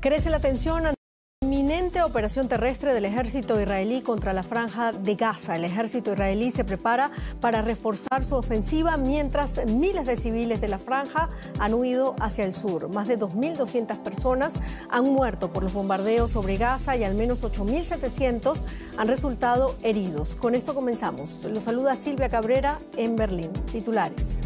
Crece la tensión ante la inminente operación terrestre del ejército israelí contra la franja de Gaza. El ejército israelí se prepara para reforzar su ofensiva mientras miles de civiles de la franja han huido hacia el sur. Más de 2.200 personas han muerto por los bombardeos sobre Gaza y al menos 8.700 han resultado heridos. Con esto comenzamos. Los saluda Silvia Cabrera en Berlín. Titulares.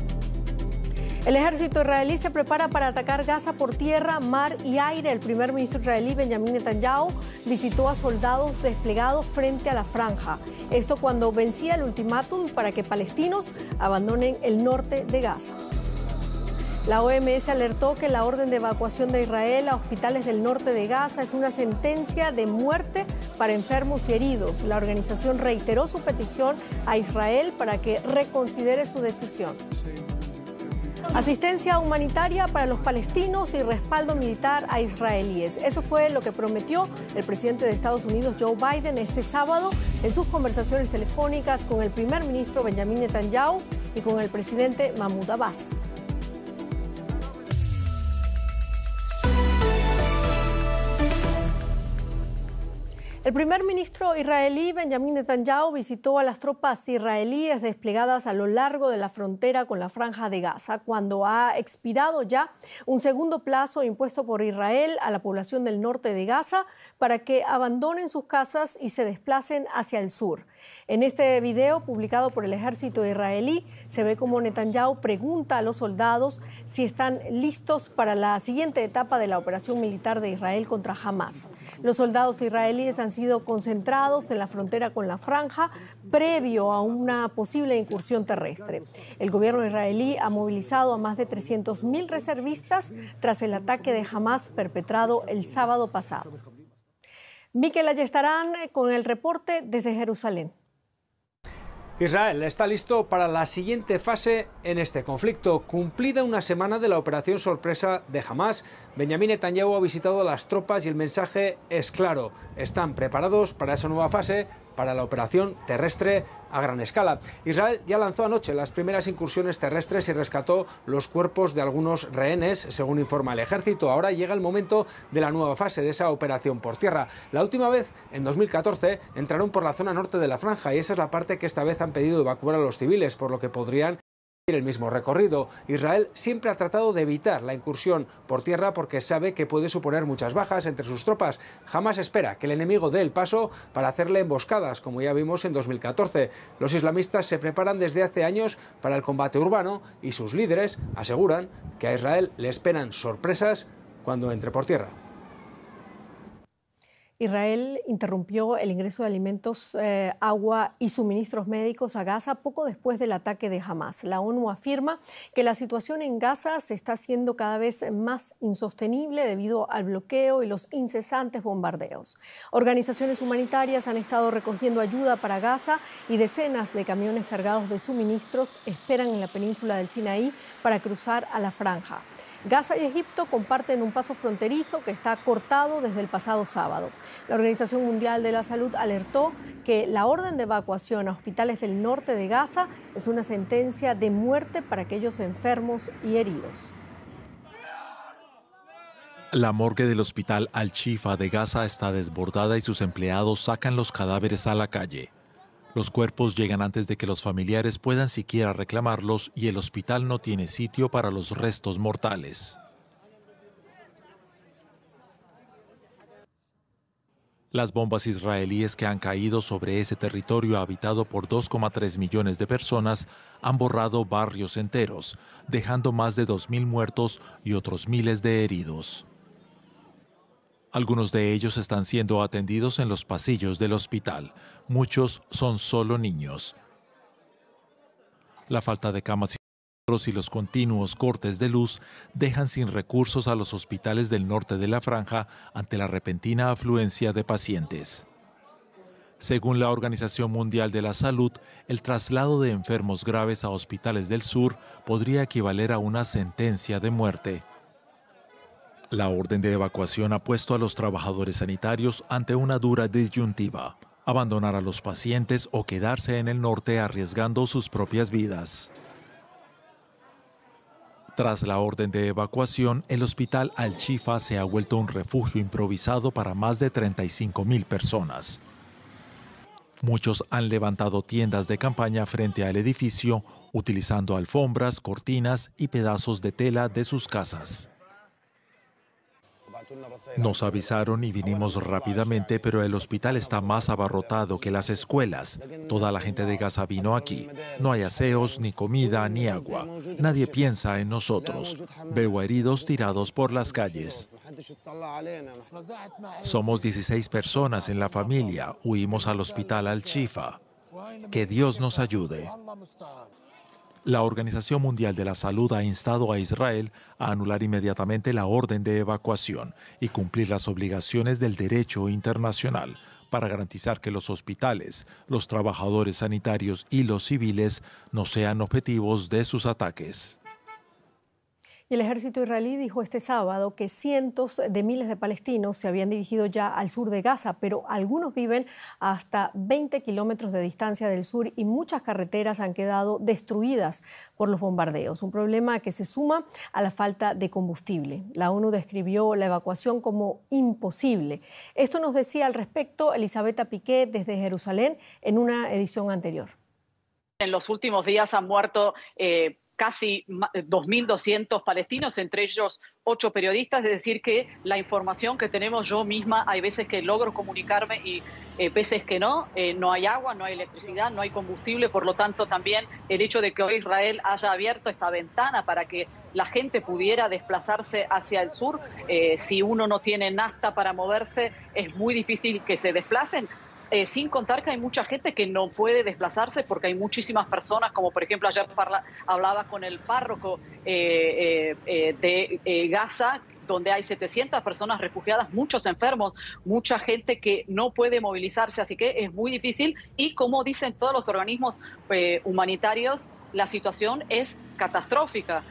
El ejército israelí se prepara para atacar Gaza por tierra, mar y aire. El primer ministro israelí Benjamin Netanyahu visitó a soldados desplegados frente a la franja. Esto cuando vencía el ultimátum para que palestinos abandonen el norte de Gaza. La OMS alertó que la orden de evacuación de Israel a hospitales del norte de Gaza es una sentencia de muerte para enfermos y heridos. La organización reiteró su petición a Israel para que reconsidere su decisión. Asistencia humanitaria para los palestinos y respaldo militar a israelíes. Eso fue lo que prometió el presidente de Estados Unidos, Joe Biden, este sábado en sus conversaciones telefónicas con el primer ministro Benjamin Netanyahu y con el presidente Mahmoud Abbas. El primer ministro israelí Benjamin Netanyahu visitó a las tropas israelíes desplegadas a lo largo de la frontera con la franja de Gaza cuando ha expirado ya un segundo plazo impuesto por Israel a la población del norte de Gaza para que abandonen sus casas y se desplacen hacia el sur. En este video publicado por el ejército israelí se ve como Netanyahu pregunta a los soldados si están listos para la siguiente etapa de la operación militar de Israel contra Hamas. Los soldados israelíes han sido concentrados en la frontera con la franja previo a una posible incursión terrestre. El gobierno israelí ha movilizado a más de 300.000 reservistas tras el ataque de Hamas perpetrado el sábado pasado. Miquel estarán eh, con el reporte desde Jerusalén. Israel está listo para la siguiente fase en este conflicto. Cumplida una semana de la operación sorpresa de Hamas, Benjamín Netanyahu ha visitado a las tropas y el mensaje es claro. Están preparados para esa nueva fase para la operación terrestre a gran escala. Israel ya lanzó anoche las primeras incursiones terrestres y rescató los cuerpos de algunos rehenes, según informa el ejército. Ahora llega el momento de la nueva fase de esa operación por tierra. La última vez, en 2014, entraron por la zona norte de la franja y esa es la parte que esta vez han pedido evacuar a los civiles, por lo que podrían el mismo recorrido. Israel siempre ha tratado de evitar la incursión por tierra porque sabe que puede suponer muchas bajas entre sus tropas. Jamás espera que el enemigo dé el paso para hacerle emboscadas, como ya vimos en 2014. Los islamistas se preparan desde hace años para el combate urbano y sus líderes aseguran que a Israel le esperan sorpresas cuando entre por tierra. Israel interrumpió el ingreso de alimentos, eh, agua y suministros médicos a Gaza poco después del ataque de Hamas. La ONU afirma que la situación en Gaza se está haciendo cada vez más insostenible debido al bloqueo y los incesantes bombardeos. Organizaciones humanitarias han estado recogiendo ayuda para Gaza y decenas de camiones cargados de suministros esperan en la península del Sinaí para cruzar a la franja. Gaza y Egipto comparten un paso fronterizo que está cortado desde el pasado sábado. La Organización Mundial de la Salud alertó que la orden de evacuación a hospitales del norte de Gaza es una sentencia de muerte para aquellos enfermos y heridos. La morgue del hospital Al-Shifa de Gaza está desbordada y sus empleados sacan los cadáveres a la calle. Los cuerpos llegan antes de que los familiares puedan siquiera reclamarlos y el hospital no tiene sitio para los restos mortales. Las bombas israelíes que han caído sobre ese territorio habitado por 2,3 millones de personas han borrado barrios enteros, dejando más de 2.000 muertos y otros miles de heridos. Algunos de ellos están siendo atendidos en los pasillos del hospital. Muchos son solo niños. La falta de camas y los continuos cortes de luz dejan sin recursos a los hospitales del norte de la franja ante la repentina afluencia de pacientes. Según la Organización Mundial de la Salud, el traslado de enfermos graves a hospitales del sur podría equivaler a una sentencia de muerte. La orden de evacuación ha puesto a los trabajadores sanitarios ante una dura disyuntiva, abandonar a los pacientes o quedarse en el norte arriesgando sus propias vidas. Tras la orden de evacuación, el hospital al se ha vuelto un refugio improvisado para más de 35.000 personas. Muchos han levantado tiendas de campaña frente al edificio, utilizando alfombras, cortinas y pedazos de tela de sus casas. Nos avisaron y vinimos rápidamente, pero el hospital está más abarrotado que las escuelas. Toda la gente de Gaza vino aquí. No hay aseos, ni comida, ni agua. Nadie piensa en nosotros. Veo heridos tirados por las calles. Somos 16 personas en la familia. Huimos al hospital Al-Shifa. Que Dios nos ayude. La Organización Mundial de la Salud ha instado a Israel a anular inmediatamente la orden de evacuación y cumplir las obligaciones del derecho internacional para garantizar que los hospitales, los trabajadores sanitarios y los civiles no sean objetivos de sus ataques. Y el ejército israelí dijo este sábado que cientos de miles de palestinos se habían dirigido ya al sur de Gaza, pero algunos viven hasta 20 kilómetros de distancia del sur y muchas carreteras han quedado destruidas por los bombardeos, un problema que se suma a la falta de combustible. La ONU describió la evacuación como imposible. Esto nos decía al respecto Elisabetta Piqué desde Jerusalén en una edición anterior. En los últimos días han muerto... Eh, casi 2.200 eh, palestinos, entre ellos ocho periodistas, es decir que la información que tenemos yo misma, hay veces que logro comunicarme y eh, veces que no, eh, no hay agua, no hay electricidad, no hay combustible, por lo tanto también el hecho de que hoy Israel haya abierto esta ventana para que la gente pudiera desplazarse hacia el sur, si uno no tiene nafta para moverse, es muy difícil que se desplacen, eh, sin contar que hay mucha gente que no puede desplazarse porque hay muchísimas personas, como por ejemplo ayer hablaba con el párroco eh, eh, de Gaza, donde hay 700 personas refugiadas, muchos enfermos, mucha gente que no puede movilizarse, así que es muy difícil y como dicen todos los organismos humanitarios, la situación es catastrófica.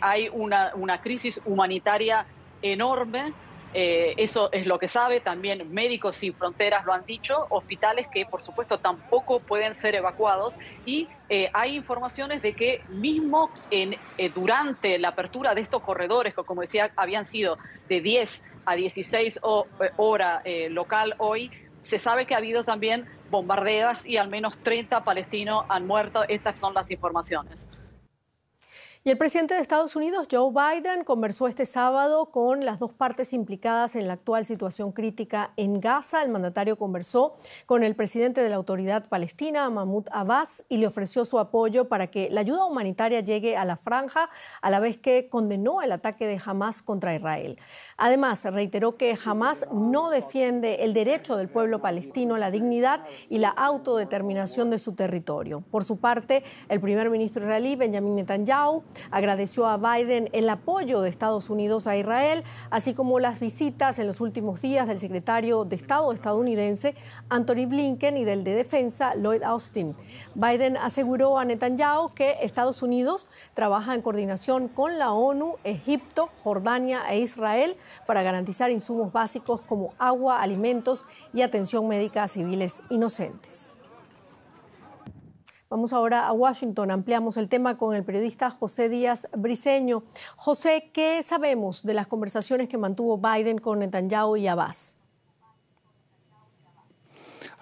hay una crisis humanitaria enorme eh, eso es lo que sabe, también Médicos Sin Fronteras lo han dicho, hospitales que por supuesto tampoco pueden ser evacuados y eh, hay informaciones de que mismo en, eh, durante la apertura de estos corredores, como decía habían sido de 10 a 16 o, hora local hoy, se sabe que ha habido también bombardeas y al menos 30 palestinos han muerto. Estas son las informaciones. Y el presidente de Estados Unidos, Joe Biden, conversó este sábado con las dos partes implicadas en la actual situación crítica en Gaza. El mandatario conversó con el presidente de la autoridad palestina, Mahmoud Abbas, y le ofreció su apoyo para que la ayuda humanitaria llegue a la franja, a la vez que condenó el ataque de Hamas contra Israel. Además, reiteró que Hamas no defiende el derecho del pueblo palestino a la dignidad y la autodeterminación de su territorio. Por su parte, el primer ministro israelí, Benjamin Netanyahu, Agradeció a Biden el apoyo de Estados Unidos a Israel, así como las visitas en los últimos días del secretario de Estado estadounidense Anthony Blinken y del de Defensa Lloyd Austin. Biden aseguró a Netanyahu que Estados Unidos trabaja en coordinación con la ONU, Egipto, Jordania e Israel para garantizar insumos básicos como agua, alimentos y atención médica a civiles inocentes. Vamos ahora a Washington. Ampliamos el tema con el periodista José Díaz Briseño. José, ¿qué sabemos de las conversaciones que mantuvo Biden con Netanyahu y Abbas?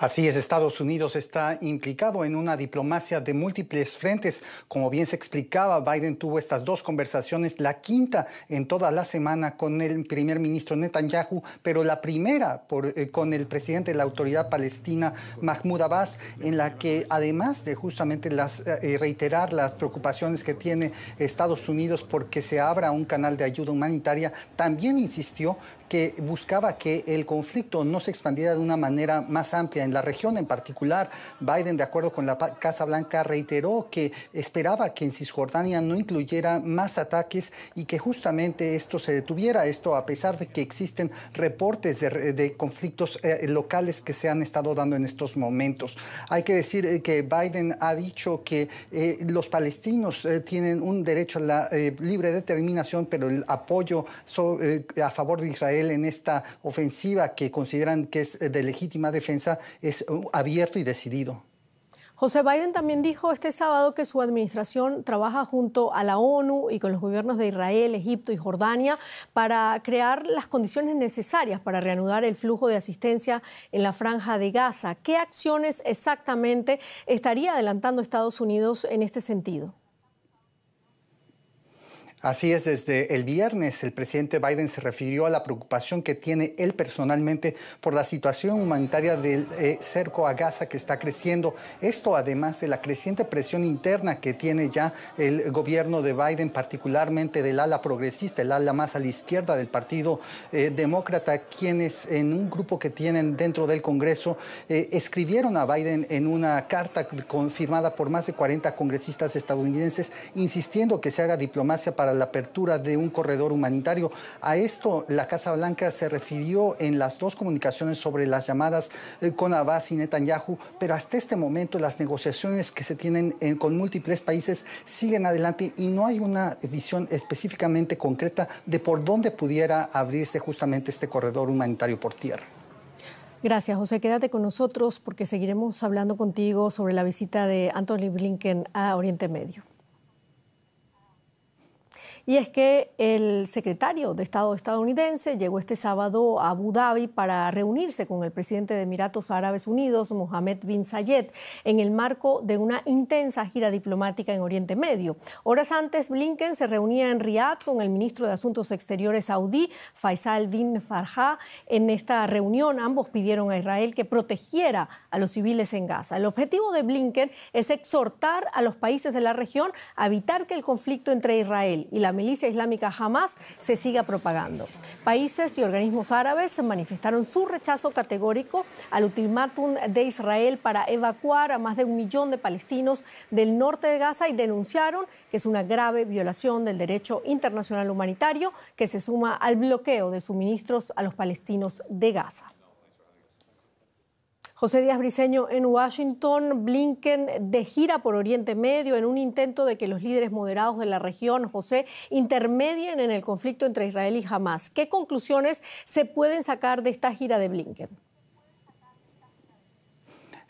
Así es, Estados Unidos está implicado en una diplomacia de múltiples frentes. Como bien se explicaba, Biden tuvo estas dos conversaciones, la quinta en toda la semana con el primer ministro Netanyahu, pero la primera eh, con el presidente de la autoridad palestina, Mahmoud Abbas, en la que además de justamente las, eh, reiterar las preocupaciones que tiene Estados Unidos porque se abra un canal de ayuda humanitaria, también insistió que buscaba que el conflicto no se expandiera de una manera más amplia en la región en particular. Biden, de acuerdo con la Casa Blanca, reiteró que esperaba que en Cisjordania no incluyera más ataques y que justamente esto se detuviera. Esto a pesar de que existen reportes de, conflictos eh, locales que se han estado dando en estos momentos. Hay que decir eh, que Biden ha dicho que eh, los palestinos tienen un derecho a la libre determinación, pero el apoyo a favor de Israel en esta ofensiva que consideran que es de legítima defensa es eh, abierto y decidido. José Biden también dijo este sábado que su administración trabaja junto a la ONU y con los gobiernos de Israel, Egipto y Jordania para crear las condiciones necesarias para reanudar el flujo de asistencia en la franja de Gaza. ¿Qué acciones exactamente estaría adelantando Estados Unidos en este sentido? Así es, desde el viernes el presidente Biden se refirió a la preocupación que tiene él personalmente por la situación humanitaria del eh, cerco a Gaza que está creciendo. Esto además de la creciente presión interna que tiene ya el gobierno de Biden, particularmente del ala progresista, el ala más a la izquierda del Partido eh, Demócrata, quienes en un grupo que tienen dentro del Congreso eh, escribieron a Biden en una carta confirmada por más de 40 congresistas estadounidenses insistiendo que se haga diplomacia para la apertura de un corredor humanitario. A esto la Casa Blanca se refirió en las dos comunicaciones sobre las llamadas eh, con Abbas y Netanyahu, pero hasta este momento las negociaciones que se tienen eh, con múltiples países siguen adelante y no hay una visión específicamente concreta de por dónde pudiera abrirse justamente este corredor humanitario por tierra. Gracias, José. Quédate con nosotros porque seguiremos hablando contigo sobre la visita de Anthony Blinken a Oriente Medio. Y es que el secretario de Estado estadounidense llegó este sábado a Abu Dhabi para reunirse con el presidente de Emiratos Árabes Unidos, Mohammed bin Zayed, en el marco de una intensa gira diplomática en Oriente Medio. Horas antes, Blinken se reunía en Riad con el ministro de Asuntos Exteriores saudí, Faisal bin Farha. En esta reunión, ambos pidieron a Israel que protegiera a los civiles en Gaza. El objetivo de Blinken es exhortar a los países de la región a evitar que el conflicto entre Israel y la milicia islámica jamás se siga propagando. Países y organismos árabes manifestaron su rechazo categórico al ultimátum de Israel para evacuar a más de un millón de palestinos del norte de Gaza y denunciaron que es una grave violación del derecho internacional humanitario que se suma al bloqueo de suministros a los palestinos de Gaza. José Díaz Briseño, en Washington, Blinken de gira por Oriente Medio en un intento de que los líderes moderados de la región, José, intermedien en el conflicto entre Israel y Hamas. ¿Qué conclusiones se pueden sacar de esta gira de Blinken?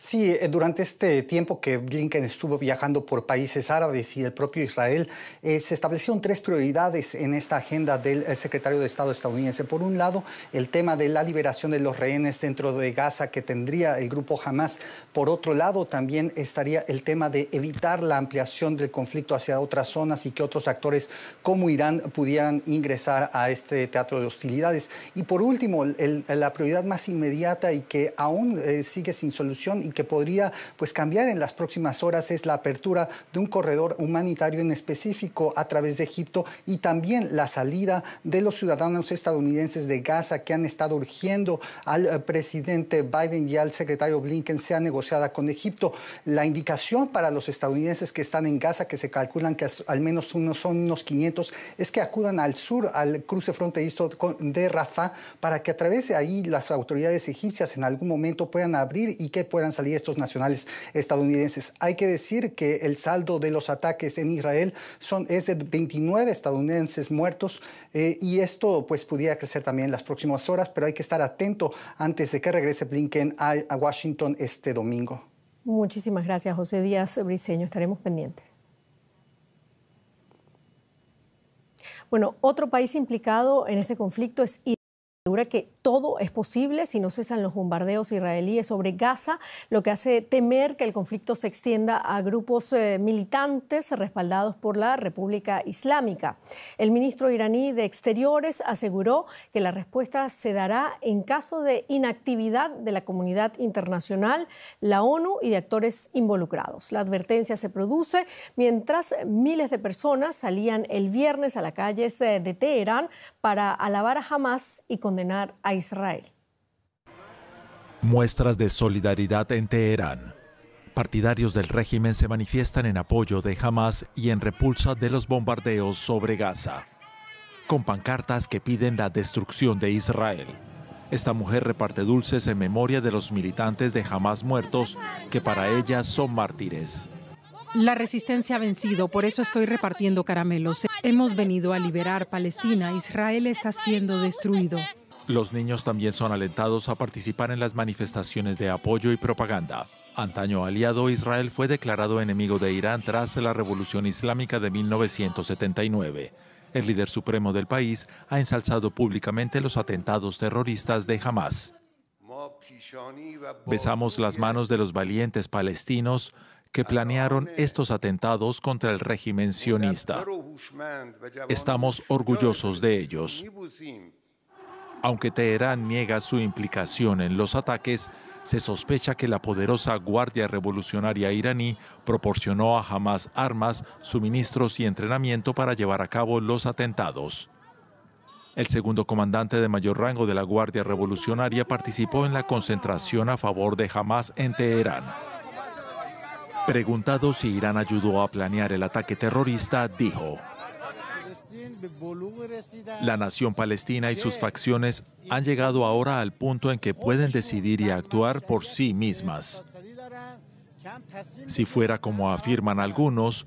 Sí, eh, durante este tiempo que Blinken estuvo viajando por países árabes y el propio Israel, eh, se establecieron tres prioridades en esta agenda del eh, secretario de Estado estadounidense. Por un lado, el tema de la liberación de los rehenes dentro de Gaza que tendría el grupo Hamas. Por otro lado, también estaría el tema de evitar la ampliación del conflicto hacia otras zonas y que otros actores como Irán pudieran ingresar a este teatro de hostilidades. Y por último, la prioridad más inmediata y que aún sigue sin solución que podría pues, cambiar en las próximas horas es la apertura de un corredor humanitario en específico a través de Egipto y también la salida de los ciudadanos estadounidenses de Gaza que han estado urgiendo al eh, presidente Biden y al secretario Blinken sea negociada con Egipto. La indicación para los estadounidenses que están en Gaza, que se calculan que al menos unos son unos 500, es que acudan al sur, al cruce fronterizo de Rafah, para que a través de ahí las autoridades egipcias en algún momento puedan abrir y que puedan salir estos nacionales estadounidenses. Hay que decir que el saldo de los ataques en Israel son, es de 29 estadounidenses muertos eh, y esto pues pudiera crecer también en las próximas horas, pero hay que estar atento antes de que regrese Blinken a, Washington este domingo. Muchísimas gracias, José Díaz Briceño. Estaremos pendientes. Bueno, otro país implicado en este conflicto es Irán. Asegura que todo es posible si no cesan los bombardeos israelíes sobre Gaza, lo que hace temer que el conflicto se extienda a grupos eh, militantes respaldados por la República Islámica. El ministro iraní de Exteriores aseguró que la respuesta se dará en caso de inactividad de la comunidad internacional, la ONU y de actores involucrados. La advertencia se produce mientras miles de personas salían el viernes a las calles eh, de Teherán para alabar a Hamas y condenar a Israel. Muestras de solidaridad en Teherán. Partidarios del régimen se manifiestan en apoyo de Hamas y en repulsa de los bombardeos sobre Gaza, con pancartas que piden la destrucción de Israel. Esta mujer reparte dulces en memoria de los militantes de Hamas muertos, que para ella son mártires. La resistencia ha vencido, por eso estoy repartiendo caramelos. Hemos venido a liberar Palestina, Israel está siendo destruido. Los niños también son alentados a participar en las manifestaciones de apoyo y propaganda. Antaño aliado, Israel fue declarado enemigo de Irán tras la Revolución Islámica de 1979. El líder supremo del país ha ensalzado públicamente los atentados terroristas de Hamas. Besamos las manos de los valientes palestinos que planearon estos atentados contra el régimen sionista. Estamos orgullosos de ellos. Aunque Teherán niega su implicación en los ataques, se sospecha que la poderosa Guardia Revolucionaria iraní proporcionó a Hamas armas, suministros y entrenamiento para llevar a cabo los atentados. El segundo comandante de mayor rango de la Guardia Revolucionaria participó en la concentración a favor de Hamas en Teherán. Preguntado si Irán ayudó a planear el ataque terrorista, dijo, la nación palestina y sus facciones han llegado ahora al punto en que pueden decidir y actuar por sí mismas. Si fuera como afirman algunos,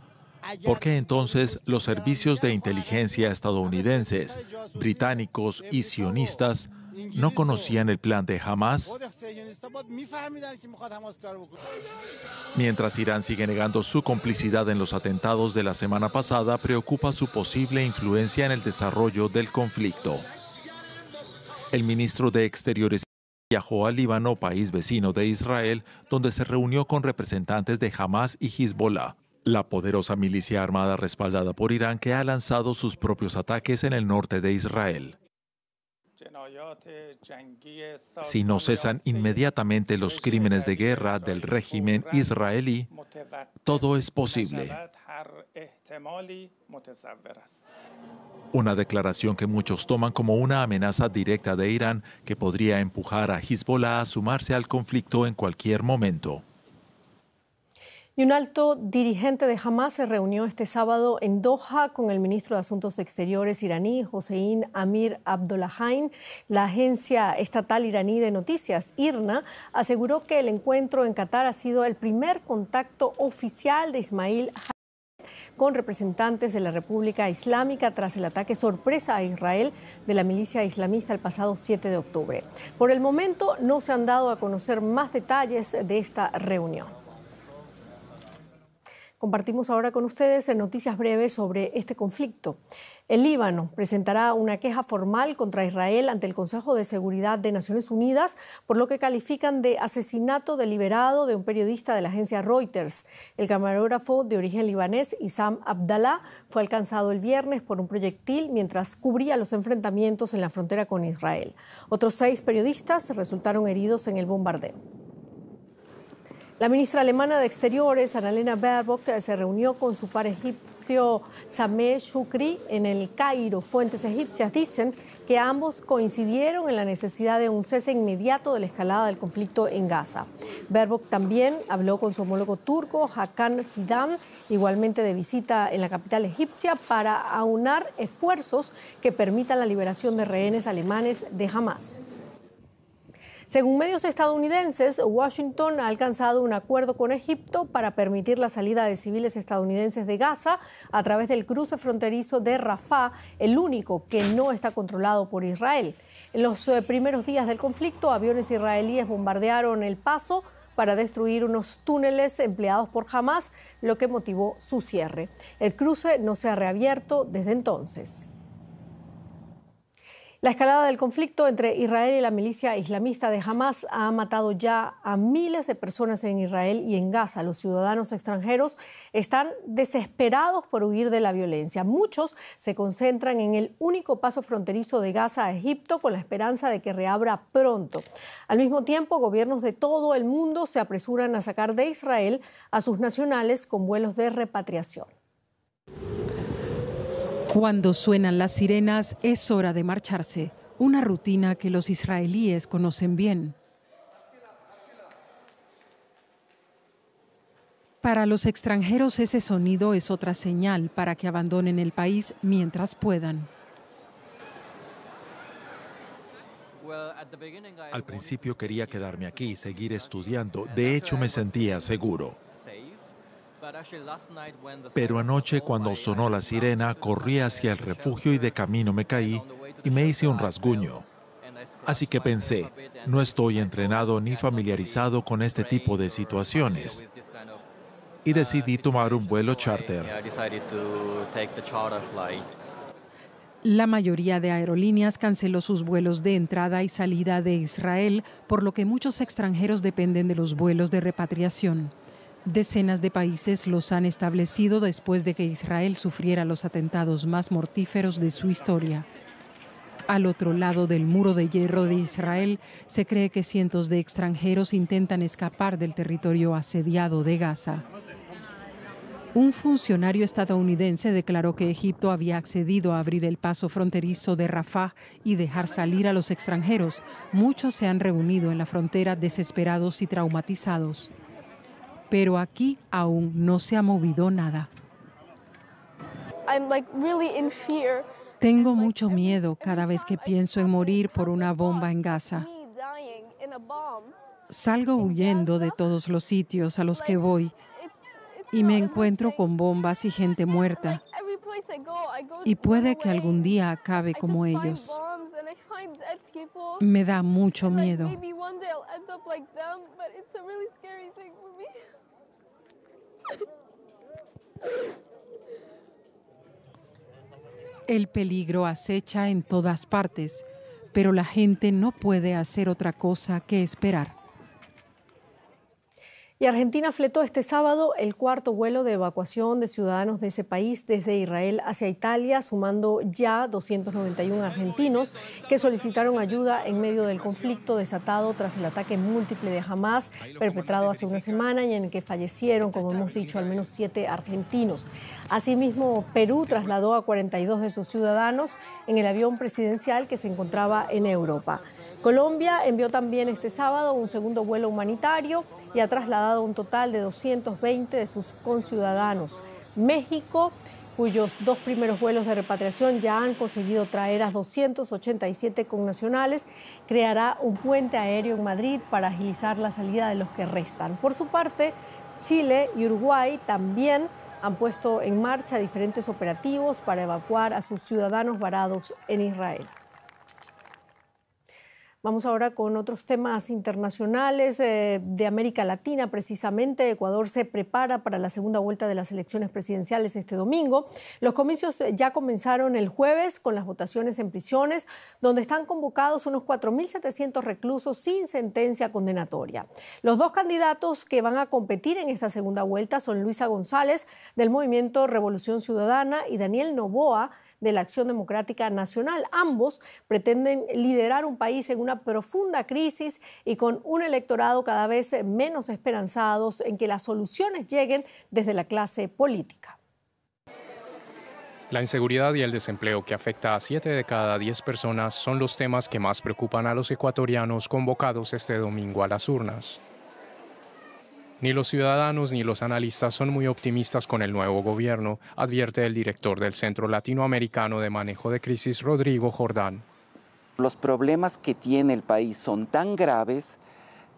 ¿por qué entonces los servicios de inteligencia estadounidenses, británicos y sionistas no conocían el plan de Hamas. Mientras Irán sigue negando su complicidad en los atentados de la semana pasada, preocupa su posible influencia en el desarrollo del conflicto. El ministro de Exteriores viajó al Líbano, país vecino de Israel, donde se reunió con representantes de Hamas y Hezbollah, la poderosa milicia armada respaldada por Irán que ha lanzado sus propios ataques en el norte de Israel. Si no cesan inmediatamente los crímenes de guerra del régimen israelí, todo es posible. Una declaración que muchos toman como una amenaza directa de Irán que podría empujar a Hezbollah a sumarse al conflicto en cualquier momento. Y un alto dirigente de Hamas se reunió este sábado en Doha con el ministro de Asuntos Exteriores iraní, Hossein Amir Abdullahain. La agencia estatal iraní de noticias, IRNA, aseguró que el encuentro en Qatar ha sido el primer contacto oficial de Ismail con representantes de la República Islámica tras el ataque sorpresa a Israel de la milicia islamista el pasado 7 de octubre. Por el momento no se han dado a conocer más detalles de esta reunión compartimos ahora con ustedes noticias breves sobre este conflicto. El Líbano presentará una queja formal contra Israel ante el Consejo de Seguridad de Naciones Unidas por lo que califican de asesinato deliberado de un periodista de la agencia Reuters. El camarógrafo de origen libanés Isam Abdallah fue alcanzado el viernes por un proyectil mientras cubría los enfrentamientos en la frontera con Israel. Otros seis periodistas resultaron heridos en el bombardeo. La ministra alemana de Exteriores, Annalena Baerbock, se reunió con su par egipcio Sameh Shukri en el Cairo. Fuentes egipcias dicen que ambos coincidieron en la necesidad de un cese inmediato de la escalada del conflicto en Gaza. Baerbock también habló con su homólogo turco, Hakan Fidan, igualmente de visita en la capital egipcia, para aunar esfuerzos que permitan la liberación de rehenes alemanes de Hamas. Según medios estadounidenses, Washington ha alcanzado un acuerdo con Egipto para permitir la salida de civiles estadounidenses de Gaza a través del cruce fronterizo de Rafah, el único que no está controlado por Israel. En los eh, primeros días del conflicto, aviones israelíes bombardearon el paso para destruir unos túneles empleados por Hamas, lo que motivó su cierre. El cruce no se ha reabierto desde entonces. La escalada del conflicto entre Israel y la milicia islamista de Hamas ha matado ya a miles de personas en Israel y en Gaza. Los ciudadanos extranjeros están desesperados por huir de la violencia. Muchos se concentran en el único paso fronterizo de Gaza a Egipto con la esperanza de que reabra pronto. Al mismo tiempo, gobiernos de todo el mundo se apresuran a sacar de Israel a sus nacionales con vuelos de repatriación. Cuando suenan las sirenas es hora de marcharse, una rutina que los israelíes conocen bien. Para los extranjeros ese sonido es otra señal para que abandonen el país mientras puedan. Al principio quería quedarme aquí y seguir estudiando. De hecho, me sentía seguro. Pero anoche cuando sonó la sirena, corrí hacia el refugio y de camino me caí y me hice un rasguño. Así que pensé, no estoy entrenado ni familiarizado con este tipo de situaciones. Y decidí tomar un vuelo charter. La mayoría de aerolíneas canceló sus vuelos de entrada y salida de Israel, por lo que muchos extranjeros dependen de los vuelos de repatriación. Decenas de países los han establecido después de que Israel sufriera los atentados más mortíferos de su historia. Al otro lado del muro de hierro de Israel se cree que cientos de extranjeros intentan escapar del territorio asediado de Gaza. Un funcionario estadounidense declaró que Egipto había accedido a abrir el paso fronterizo de Rafah y dejar salir a los extranjeros. Muchos se han reunido en la frontera desesperados y traumatizados pero aquí aún no se ha movido nada. Tengo mucho miedo cada vez que pienso en morir por una bomba en Gaza. Salgo huyendo de todos los sitios a los que voy y me encuentro con bombas y gente muerta. Y puede que algún día acabe como ellos. Me da mucho miedo. El peligro acecha en todas partes, pero la gente no puede hacer otra cosa que esperar. Y Argentina fletó este sábado el cuarto vuelo de evacuación de ciudadanos de ese país desde Israel hacia Italia, sumando ya 291 argentinos que solicitaron ayuda en medio del conflicto desatado tras el ataque múltiple de Hamas perpetrado hace una semana y en el que fallecieron, como hemos dicho, al menos siete argentinos. Asimismo, Perú trasladó a 42 de sus ciudadanos en el avión presidencial que se encontraba en Europa. Colombia envió también este sábado un segundo vuelo humanitario y ha trasladado un total de 220 de sus conciudadanos. México, cuyos dos primeros vuelos de repatriación ya han conseguido traer a 287 connacionales, creará un puente aéreo en Madrid para agilizar la salida de los que restan. Por su parte, Chile y Uruguay también han puesto en marcha diferentes operativos para evacuar a sus ciudadanos varados en Israel. Vamos ahora con otros temas internacionales eh, de América Latina, precisamente. Ecuador se prepara para la segunda vuelta de las elecciones presidenciales este domingo. Los comicios eh, ya comenzaron el jueves con las votaciones en prisiones, donde están convocados unos 4.700 reclusos sin sentencia condenatoria. Los dos candidatos que van a competir en esta segunda vuelta son Luisa González, del Movimiento Revolución Ciudadana, y Daniel Novoa, de la Acción Democrática Nacional. Ambos pretenden liderar un país en una profunda crisis y con un electorado cada vez menos esperanzados en que las soluciones lleguen desde la clase política. La inseguridad y el desempleo que afecta a 7 de cada 10 personas son los temas que más preocupan a los ecuatorianos convocados este domingo a las urnas. Ni los ciudadanos ni los analistas son muy optimistas con el nuevo gobierno, advierte el director del Centro Latinoamericano de Manejo de Crisis, Rodrigo Jordán. Los problemas que tiene el país son tan graves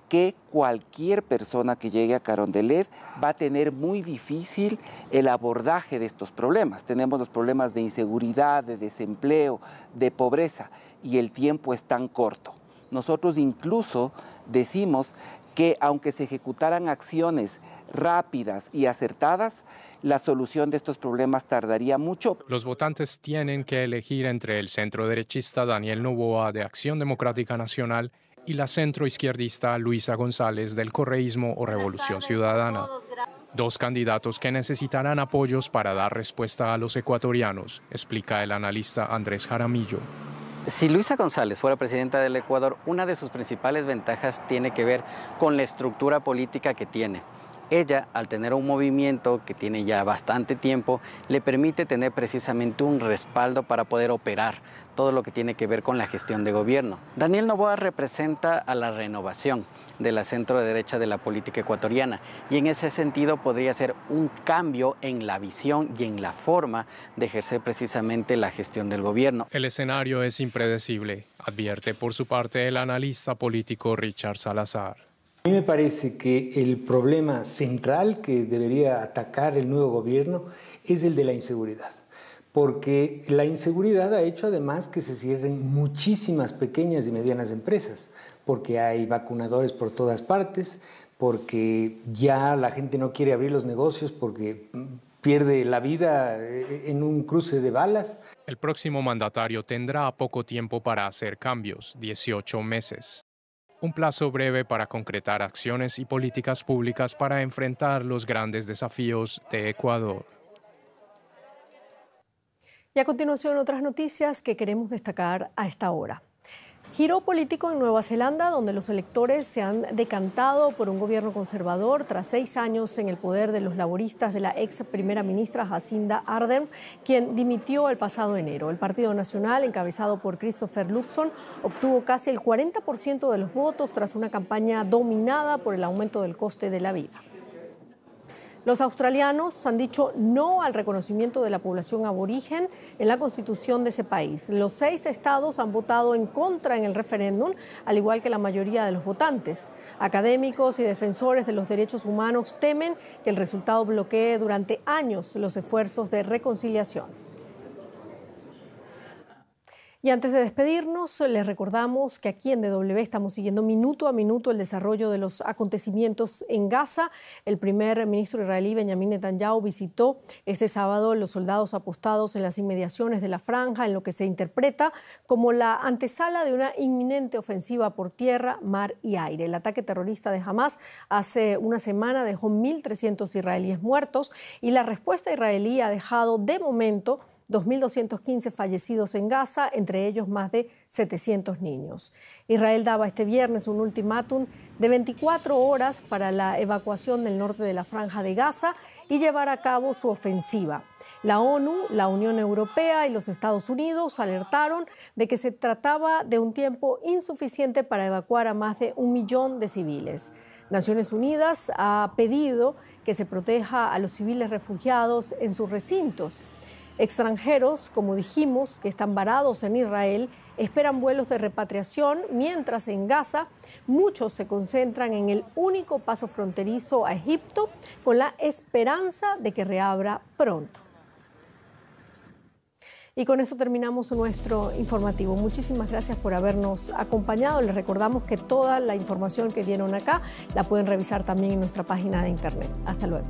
que cualquier persona que llegue a Carondelet va a tener muy difícil el abordaje de estos problemas. Tenemos los problemas de inseguridad, de desempleo, de pobreza y el tiempo es tan corto. Nosotros incluso decimos que aunque se ejecutaran acciones rápidas y acertadas, la solución de estos problemas tardaría mucho. Los votantes tienen que elegir entre el centro derechista Daniel Novoa de Acción Democrática Nacional y la izquierdista Luisa González del Correísmo o Revolución Ciudadana. Dos candidatos que necesitarán apoyos para dar respuesta a los ecuatorianos, explica el analista Andrés Jaramillo. Si Luisa González fuera presidenta del Ecuador, una de sus principales ventajas tiene que ver con la estructura política que tiene. Ella, al tener un movimiento que tiene ya bastante tiempo, le permite tener precisamente un respaldo para poder operar todo lo que tiene que ver con la gestión de gobierno. Daniel Novoa representa a la renovación de la centro derecha de la política ecuatoriana. Y en ese sentido podría ser un cambio en la visión y en la forma de ejercer precisamente la gestión del gobierno. El escenario es impredecible, advierte por su parte el analista político Richard Salazar. A mí me parece que el problema central que debería atacar el nuevo gobierno es el de la inseguridad, porque la inseguridad ha hecho además que se cierren muchísimas pequeñas y medianas empresas porque hay vacunadores por todas partes, porque ya la gente no quiere abrir los negocios, porque pierde la vida eh, en un cruce de balas. El próximo mandatario tendrá poco tiempo para hacer cambios, 18 meses. Un plazo breve para concretar acciones y políticas públicas para enfrentar los grandes desafíos de Ecuador. Y a continuación otras noticias que queremos destacar a esta hora. Giro político en Nueva Zelanda, donde los electores se han decantado por un gobierno conservador tras seis años en el poder de los laboristas de la ex primera ministra Jacinda Ardern, quien dimitió el pasado enero. El Partido Nacional, encabezado por Christopher Luxon, obtuvo casi el 40% de los votos tras una campaña dominada por el aumento del coste de la vida. Los australianos han dicho no al reconocimiento de la población aborigen en la constitución de ese país. Los seis estados han votado en contra en el referéndum, al igual que la mayoría de los votantes. Académicos y defensores de los derechos humanos temen que el resultado bloquee durante años los esfuerzos de reconciliación. Y antes de despedirnos, les recordamos que aquí en DW estamos siguiendo minuto a minuto el desarrollo de los acontecimientos en Gaza. El primer ministro israelí Benjamin Netanyahu visitó este sábado los soldados apostados en las inmediaciones de la franja, en lo que se interpreta como la antesala de una inminente ofensiva por tierra, mar y aire. El ataque terrorista de Hamas hace una semana dejó 1.300 israelíes muertos y la respuesta israelí ha dejado de momento 2.215 fallecidos en Gaza, entre ellos más de 700 niños. Israel daba este viernes un ultimátum de 24 horas para la evacuación del norte de la franja de Gaza y llevar a cabo su ofensiva. La ONU, la Unión Europea y los Estados Unidos alertaron de que se trataba de un tiempo insuficiente para evacuar a más de un millón de civiles. Naciones Unidas ha pedido que se proteja a los civiles refugiados en sus recintos Extranjeros, como dijimos, que están varados en Israel, esperan vuelos de repatriación, mientras en Gaza muchos se concentran en el único paso fronterizo a Egipto con la esperanza de que reabra pronto. Y con eso terminamos nuestro informativo. Muchísimas gracias por habernos acompañado. Les recordamos que toda la información que dieron acá la pueden revisar también en nuestra página de internet. Hasta luego.